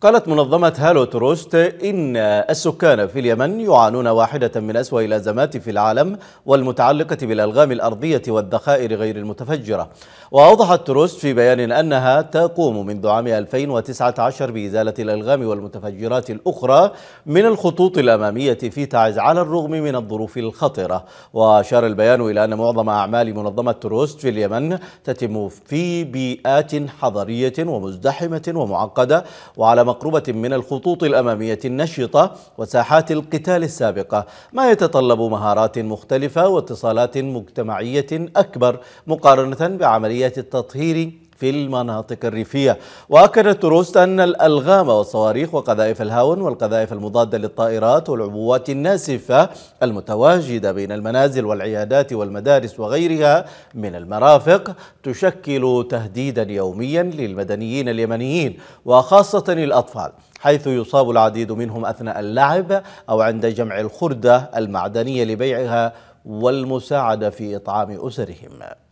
قالت منظمة هالو تروست إن السكان في اليمن يعانون واحدة من أسوأ الأزمات في العالم والمتعلقة بالألغام الأرضية والذخائر غير المتفجرة وأوضحت تروست في بيان أنها تقوم منذ عام 2019 بإزالة الألغام والمتفجرات الأخرى من الخطوط الأمامية في تعز على الرغم من الظروف الخطرة وأشار البيان إلى أن معظم أعمال منظمة تروست في اليمن تتم في بيئات حضرية ومزدحمة ومعقدة وعلى مقربة من الخطوط الأمامية النشطة وساحات القتال السابقة ما يتطلب مهارات مختلفة واتصالات مجتمعية أكبر مقارنة بعمليات التطهير في المناطق الريفية وأكدت تروست أن الألغام والصواريخ وقذائف الهاون والقذائف المضادة للطائرات والعبوات الناسفة المتواجدة بين المنازل والعيادات والمدارس وغيرها من المرافق تشكل تهديدا يوميا للمدنيين اليمنيين وخاصة الأطفال حيث يصاب العديد منهم أثناء اللعب أو عند جمع الخردة المعدنية لبيعها والمساعدة في إطعام أسرهم